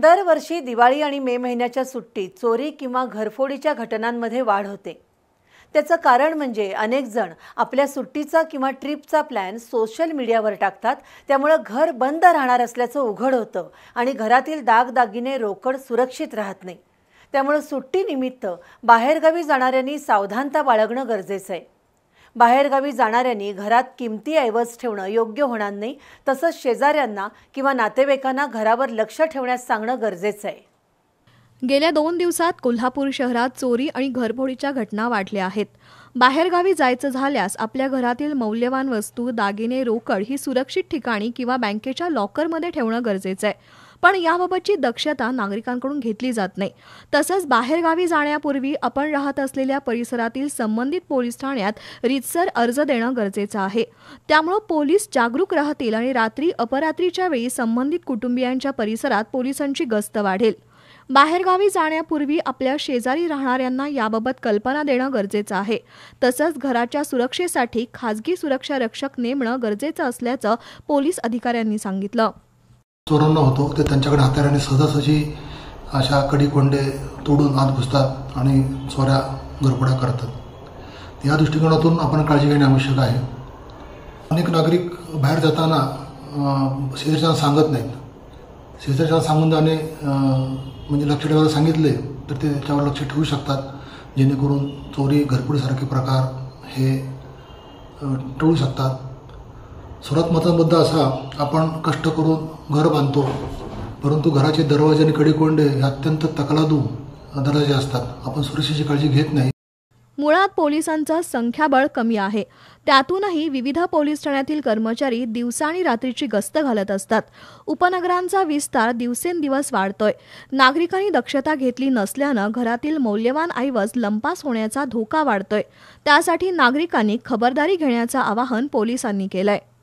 दरवर्षी दिवाळी आणि मे महिन्याच्या सुट्टीत चोरी किंवा घरफोडीच्या घटनांमध्ये वाढ होते त्याचं कारण म्हणजे अनेकजण आपल्या सुट्टीचा किंवा ट्रिपचा प्लॅन सोशल मीडियावर टाकतात त्यामुळं घर बंद राहणार असल्याचं उघड होतं आणि घरातील दागदागिने रोकड सुरक्षित राहत नाही त्यामुळं सुट्टीनिमित्त बाहेरगावी जाणाऱ्यांनी सावधानता बाळगणं गरजेचं आहे बाहेरगावी जाणाऱ्यांनी घरात किमती ऐवज ठेवणं योग्य होणार नाही तसंच शेजाऱ्यांना किंवा नातेवाईकांना घरावर लक्ष ठेवण्यास सांगणं गरजेचं आहे गेल्या दोन दिवसात कोल्हापूर शहरात चोरी आणि घरफोडीच्या घटना वाढल्या आहेत बाहेरगावी जायचं झाल्यास आपल्या घरातील मौल्यवान वस्तू दागिने रोकड ही सुरक्षित ठिकाणी किंवा बँकेच्या लॉकरमध्ये ठेवणं गरजेचं आहे पण याबाबतची दक्षता नागरिकांकडून घेतली जात नाही तसंच बाहेरगावी जाण्यापूर्वी आपण राहत असलेल्या परिसरातील संबंधित पोलीस ठाण्यात रितसर अर्ज देणं गरजेचं आहे त्यामुळं पोलीस जागरूक राहतील आणि रात्री अपरात्रीच्या वेळी संबंधित कुटुंबियांच्या परिसरात पोलिसांची गस्त वाढेल बाहेरगावी जाण्यापूर्वी आपल्या शेजारी राहणाऱ्यांना याबाबत कल्पना देणं गरजेचं आहे तसंच घराच्या सुरक्षेसाठी खाजगी सुरक्षा रक्षक नेमणं गरजेचं असल्याचं पोलीस अधिकाऱ्यांनी सांगितलं चोरांना होतो ते त्यांच्याकडे आणि सहजासहजी अशा कडीकोंडे तोडून आत घुसतात आणि चोऱ्या घरपुड्या करतात या दृष्टिकोनातून आपण काळजी घेणे आवश्यक आहे अनेक नागरिक बाहेर जाताना शेजारच्या सांगत नाहीत शेजारच्या सांगून जाणे म्हणजे लक्ष ठेवायला सांगितले तर ते त्याच्यावर लक्ष ठेवू शकतात जेणेकरून चोरी घरपुडीसारखे प्रकार हे टळू शकतात सर्वात महत्वाचा मुद्दा असा आपण कष्ट करून घर बांधतो परंतु घराचे दरवाजे आणि कडीकोंडे हे अत्यंत तकलादू दरवाजे असतात आपण सुरक्षेची काळजी घेत नाही मुळात पोलिसांचा संख्याबळ कमी आहे त्यातूनही विविध पोलीस ठाण्यातील कर्मचारी दिवसा आणि रात्रीची गस्त घालत असतात उपनगरांचा विस्तार दिवसेंदिवस वाढतोय नागरिकांनी दक्षता घेतली नसल्यानं घरातील मौल्यवान ऐवज लंपास होण्याचा धोका वाढतोय त्यासाठी नागरिकांनी खबरदारी घेण्याचं आवाहन पोलिसांनी केलंय